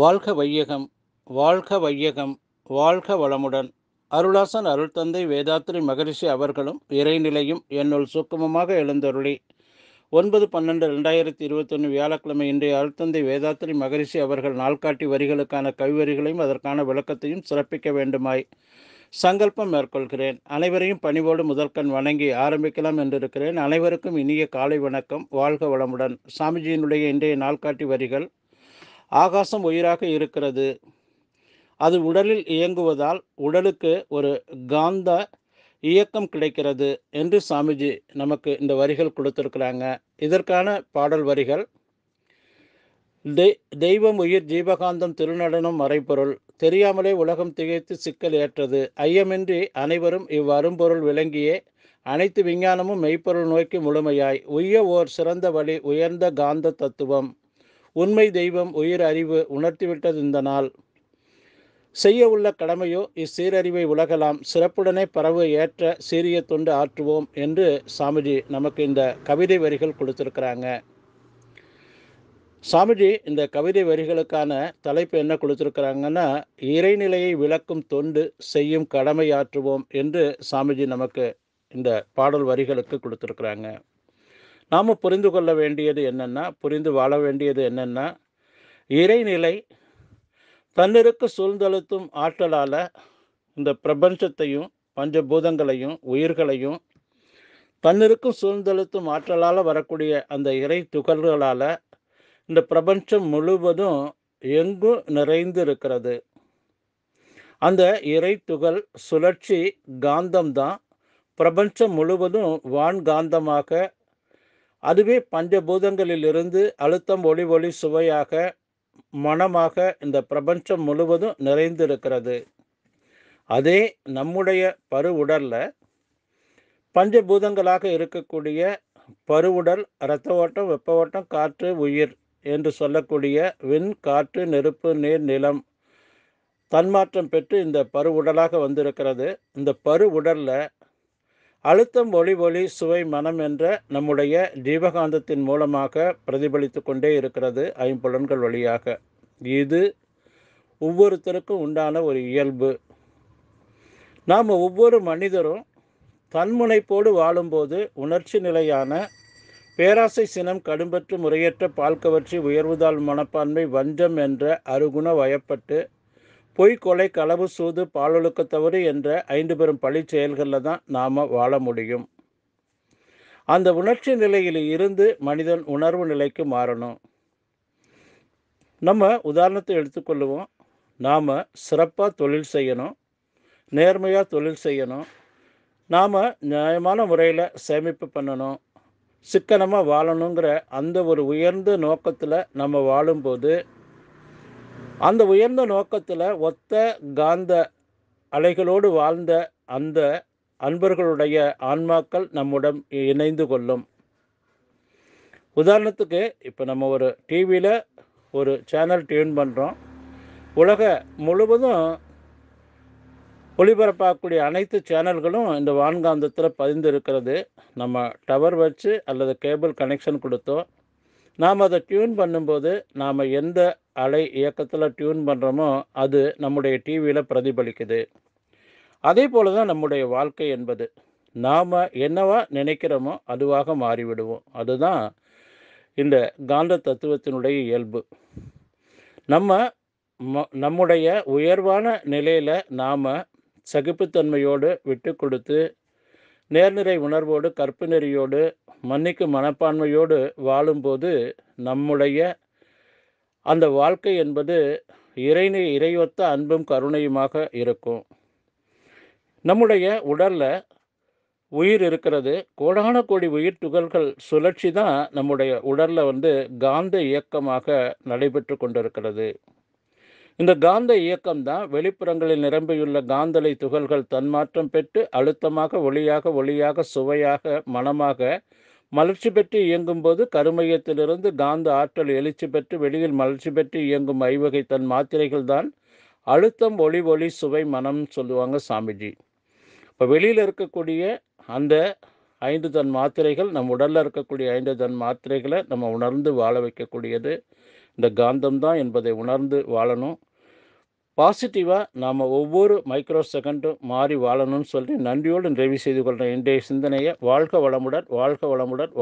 வாழ்க வையகம் வாழ்க வையகம் வாழ்க வளமுடன் அருளாசன் அருள் தந்தை வேதாத்திரி மகரிஷி அவர்களும் இறைநிலையும் என்னுள் சுக்கமமாக எழுந்தருளி ஒன்பது பன்னெண்டு ரெண்டாயிரத்தி இருபத்தொன்று வியாழக்கிழமை இன்றைய அருள்தந்தை வேதாத்திரி மகரிஷி அவர்கள் நாள்காட்டி வரிகளுக்கான கவிவரிகளையும் அதற்கான விளக்கத்தையும் சிறப்பிக்க வேண்டுமாய் சங்கல்பம் மேற்கொள்கிறேன் அனைவரையும் பணிவோடு முதற்கண் வணங்கி ஆரம்பிக்கலாம் என்றிருக்கிறேன் அனைவருக்கும் இனிய காலை வணக்கம் வாழ்க வளமுடன் சாமிஜியினுடைய இன்றைய நாள்காட்டி வரிகள் ஆகாசம் உயிராக இருக்கிறது அது உடலில் இயங்குவதால் உடலுக்கு ஒரு காந்த இயக்கம் கிடைக்கிறது என்று சாமிஜி நமக்கு இந்த வரிகள் கொடுத்துருக்குறாங்க இதற்கான பாடல் வரிகள் தெய்வம் உயிர் ஜீவகாந்தம் திருநடனம் மறைப்பொருள் தெரியாமலே உலகம் திகைத்து சிக்கல் ஏற்றது ஐயமின்றி அனைவரும் இவ்வரும்பொருள் விளங்கியே அனைத்து விஞ்ஞானமும் மெய்ப்பொருள் நோக்கி முழுமையாய் உய்ய ஓர் சிறந்த வழி உயர்ந்த காந்த தத்துவம் உண்மை தெய்வம் உயிர் அறிவு உணர்த்திவிட்டது இந்த நாள் செய்ய உள்ள கடமையோ இச்சீரறிவை உலகலாம் சிறப்புடனே பரவு ஏற்ற சீரிய தொண்டு ஆற்றுவோம் என்று சாமிஜி நமக்கு இந்த கவிதை வரிகள் கொடுத்துருக்குறாங்க சாமிஜி இந்த கவிதை வரிகளுக்கான தலைப்பு என்ன கொடுத்துருக்குறாங்கன்னா இறைநிலையை விளக்கும் தொண்டு செய்யும் கடமையாற்றுவோம் என்று சாமிஜி நமக்கு இந்த பாடல் வரிகளுக்கு கொடுத்துருக்குறாங்க நாம் புரிந்து கொள்ள வேண்டியது என்னென்னா புரிந்து வாழ வேண்டியது என்னென்னா இறைநிலை தன்னிற்கு சூழ்ந்தழுத்தும் ஆற்றலால் இந்த பிரபஞ்சத்தையும் பஞ்சபூதங்களையும் உயிர்களையும் தன்னிருக்கும் சூழ்ந்தழுத்தும் ஆற்றலால் வரக்கூடிய அந்த இறை துகள்களால் இந்த பிரபஞ்சம் முழுவதும் எங்கும் நிறைந்து இருக்கிறது அந்த இறை துகள் சுழற்சி காந்தம்தான் பிரபஞ்சம் முழுவதும் வான்காந்தமாக அதுவே பஞ்சபூதங்களிலிருந்து அழுத்தம் ஒளி ஒளி சுவையாக மனமாக இந்த பிரபஞ்சம் முழுவதும் நிறைந்திருக்கிறது அதே நம்முடைய பரு உடலில் பஞ்சபூதங்களாக இருக்கக்கூடிய பருவுடல் இரத்த ஓட்டம் வெப்ப ஓட்டம் காற்று உயிர் என்று சொல்லக்கூடிய விண் காற்று நெருப்பு நீர் நிலம் தன்மாற்றம் பெற்று இந்த பருவுடலாக வந்திருக்கிறது இந்த பருவுடலில் அழுத்தம் ஒளி ஒளி சுவை மனம் என்ற நம்முடைய தீபகாந்தத்தின் மூலமாக பிரதிபலித்து கொண்டே இருக்கிறது ஐம்புலன்கள் வழியாக இது ஒவ்வொருத்தருக்கும் உண்டான ஒரு இயல்பு நாம் ஒவ்வொரு மனிதரும் தன்முனைப்போடு வாழும்போது உணர்ச்சி நிலையான பேராசை சினம் கடும்பற்று முறையற்ற பால்கவற்றி உயர்வுதாள் மனப்பான்மை வஞ்சம் என்ற அருகுண வயப்பட்டு பொய் கொலை களவு சூது பாலொழுக்க தவறு என்ற ஐந்து பெரும் பழி செயல்களில் தான் நாம் வாழ முடியும் அந்த உணர்ச்சி நிலையில் இருந்து மனிதன் உணர்வு நிலைக்கு மாறணும் நம்ம உதாரணத்தை எடுத்துக்கொள்ளுவோம் நாம் சிறப்பாக தொழில் செய்யணும் நேர்மையாக தொழில் செய்யணும் நாம் நியாயமான முறையில் சேமிப்பு பண்ணணும் சிக்கனமாக வாழணுங்கிற அந்த ஒரு உயர்ந்த நோக்கத்தில் நம்ம வாழும்போது அந்த உயர்ந்த நோக்கத்தில் ஒத்த காந்த அலைகளோடு வாழ்ந்த அந்த அன்பர்களுடைய ஆன்மாக்கள் நம்முடன் இணைந்து கொள்ளும் உதாரணத்துக்கு இப்போ நம்ம ஒரு டிவியில் ஒரு சேனல் டியூன் பண்ணுறோம் உலக முழுவதும் ஒளிபரப்பாகக்கூடிய அனைத்து சேனல்களும் இந்த வான்காந்தத்தில் பதிந்து இருக்கிறது நம்ம டவர் வச்சு அல்லது கேபிள் கனெக்ஷன் கொடுத்தோம் நாம் அதை டியூன் பண்ணும்போது நாம் எந்த அலை இயக்கத்தில் டியூன் பண்ணுறோமோ அது நம்முடைய டிவியில் பிரதிபலிக்குது அதே போல தான் நம்முடைய வாழ்க்கை என்பது நாம் என்னவா நினைக்கிறோமோ அதுவாக மாறிவிடுவோம் அதுதான் இந்த காந்த தத்துவத்தினுடைய இயல்பு நம்ம நம்முடைய உயர்வான நிலையில் நாம் சகிப்புத்தன்மையோடு விட்டு கொடுத்து நேர்நிறை உணர்வோடு கற்பு நெறியோடு மன்னிக்கும் மனப்பான்மையோடு வாழும்போது நம்முடைய அந்த வாழ்க்கை என்பது இறைநே இறைவத்த அன்பும் கருணையுமாக இருக்கும் நம்முடைய உடலில் உயிர் இருக்கிறது கோடான கோடி உயிர் துகள்கள் சுழற்சி தான் நம்முடைய உடலில் வந்து காந்த இயக்கமாக நடைபெற்று கொண்டிருக்கிறது இந்த காந்த இயக்கம் தான் வெளிப்புறங்களில் நிரம்பியுள்ள காந்தலை துகள்கள் தன்மாற்றம் பெற்று அழுத்தமாக ஒளியாக ஒளியாக சுவையாக மனமாக மலர்ச்சி பெற்று இயங்கும் போது கருமையத்திலிருந்து காந்த ஆற்றல் எழுச்சி பெற்று வெளியில் மலர்ச்சி பெற்று இயங்கும் ஐவகை தன் மாத்திரைகள் தான் அழுத்தம் ஒளி ஒளி சுவை மனம் சொல்லுவாங்க சாமிஜி இப்போ வெளியில் இருக்கக்கூடிய அந்த ஐந்து தன் மாத்திரைகள் நம் உடலில் இருக்கக்கூடிய ஐந்து தன் மாத்திரைகளை நம்ம உணர்ந்து வாழ வைக்கக்கூடியது இந்த காந்தம் தான் என்பதை உணர்ந்து வாழணும் பாசிட்டிவாக நாம் ஒவ்வொரு மைக்ரோ செகண்டும் மாறி வாழணும்னு சொல்லி நன்றியோடு நிறைவு செய்து கொள்கிறேன் இன்றைய சிந்தனையை வாழ்க வளமுடன் வாழ்க வளமுடன்